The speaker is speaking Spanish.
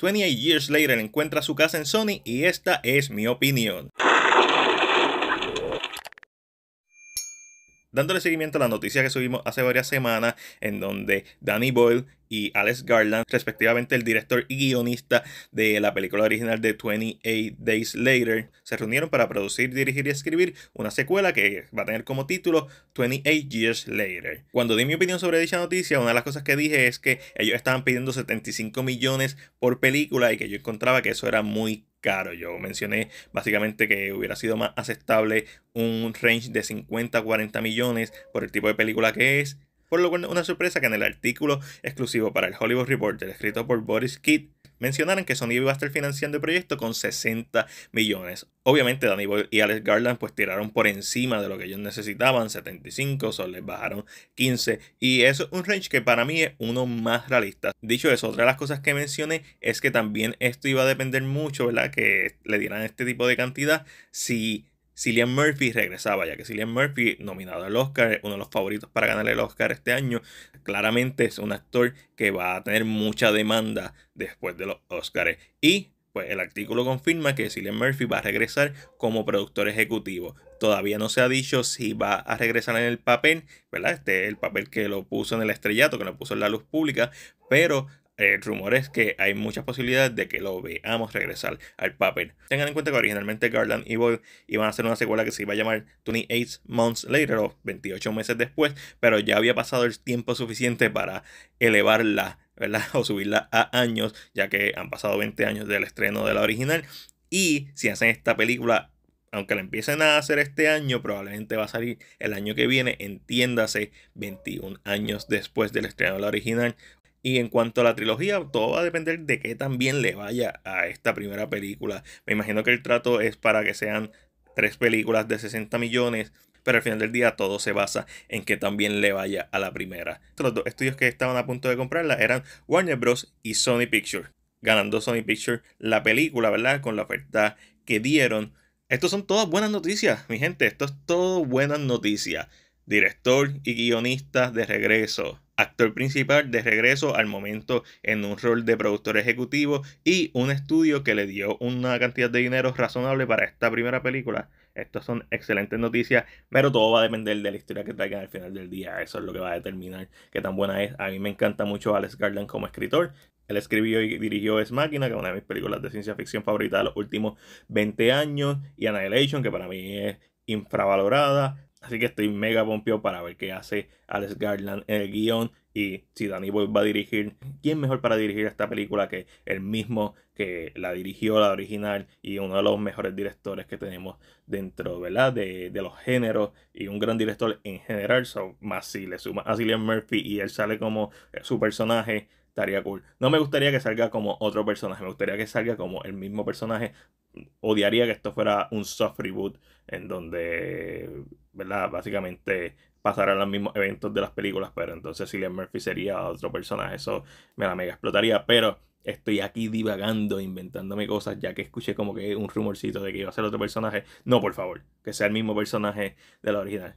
28 years later encuentra su casa en Sony y esta es mi opinión. dándole seguimiento a la noticia que subimos hace varias semanas, en donde Danny Boyle y Alex Garland, respectivamente el director y guionista de la película original de 28 Days Later, se reunieron para producir, dirigir y escribir una secuela que va a tener como título 28 Years Later. Cuando di mi opinión sobre dicha noticia, una de las cosas que dije es que ellos estaban pidiendo 75 millones por película y que yo encontraba que eso era muy Claro, Yo mencioné básicamente que hubiera sido más aceptable un range de 50 40 millones por el tipo de película que es por lo cual una sorpresa que en el artículo exclusivo para el Hollywood Reporter escrito por Boris Kidd mencionaron que Sony iba a estar financiando el proyecto con 60 millones. Obviamente Danny Boyle y Alex Garland pues tiraron por encima de lo que ellos necesitaban, 75, solo les bajaron 15 y eso es un range que para mí es uno más realista. Dicho eso, otra de las cosas que mencioné es que también esto iba a depender mucho, ¿verdad? Que le dieran este tipo de cantidad si Cillian Murphy regresaba, ya que Cillian Murphy, nominado al Oscar, uno de los favoritos para ganar el Oscar este año, claramente es un actor que va a tener mucha demanda después de los Oscars. Y pues el artículo confirma que Cillian Murphy va a regresar como productor ejecutivo. Todavía no se ha dicho si va a regresar en el papel, ¿verdad? Este el papel que lo puso en el estrellato, que lo puso en la luz pública, pero rumor eh, rumores que hay muchas posibilidades de que lo veamos regresar al papel. Tengan en cuenta que originalmente Garland y Boyd iban a hacer una secuela que se iba a llamar 28 Months Later o 28 meses después, pero ya había pasado el tiempo suficiente para elevarla. ¿verdad? o subirla a años, ya que han pasado 20 años del estreno de la original. Y si hacen esta película aunque la empiecen a hacer este año, probablemente va a salir el año que viene, entiéndase, 21 años después del estreno de la original y en cuanto a la trilogía, todo va a depender de qué también le vaya a esta primera película. Me imagino que el trato es para que sean tres películas de 60 millones, pero al final del día todo se basa en que también le vaya a la primera. Los dos estudios que estaban a punto de comprarla eran Warner Bros. y Sony Pictures, ganando Sony Pictures la película, ¿verdad? Con la oferta que dieron. Estos son todas buenas noticias, mi gente. Esto es todo buenas noticias. Director y guionista de regreso actor principal de regreso al momento en un rol de productor ejecutivo y un estudio que le dio una cantidad de dinero razonable para esta primera película. Estas son excelentes noticias, pero todo va a depender de la historia que traigan al final del día. Eso es lo que va a determinar qué tan buena es. A mí me encanta mucho Alex Garland como escritor. Él escribió y dirigió Es Máquina, que es una de mis películas de ciencia ficción favorita de los últimos 20 años, y Annihilation, que para mí es infravalorada. Así que estoy mega pompio para ver qué hace Alex Garland en el guión y si Danny Boy va a dirigir, ¿quién mejor para dirigir esta película que el mismo que la dirigió la original y uno de los mejores directores que tenemos dentro, ¿verdad? De, de los géneros y un gran director en general, so, más si le suma a Cillian Murphy y él sale como eh, su personaje, estaría cool. No me gustaría que salga como otro personaje, me gustaría que salga como el mismo personaje odiaría que esto fuera un soft reboot en donde, ¿verdad? Básicamente pasarán los mismos eventos de las películas, pero entonces Cillian Murphy sería otro personaje, eso me la mega explotaría, pero estoy aquí divagando, inventándome cosas, ya que escuché como que un rumorcito de que iba a ser otro personaje. No, por favor, que sea el mismo personaje de la original.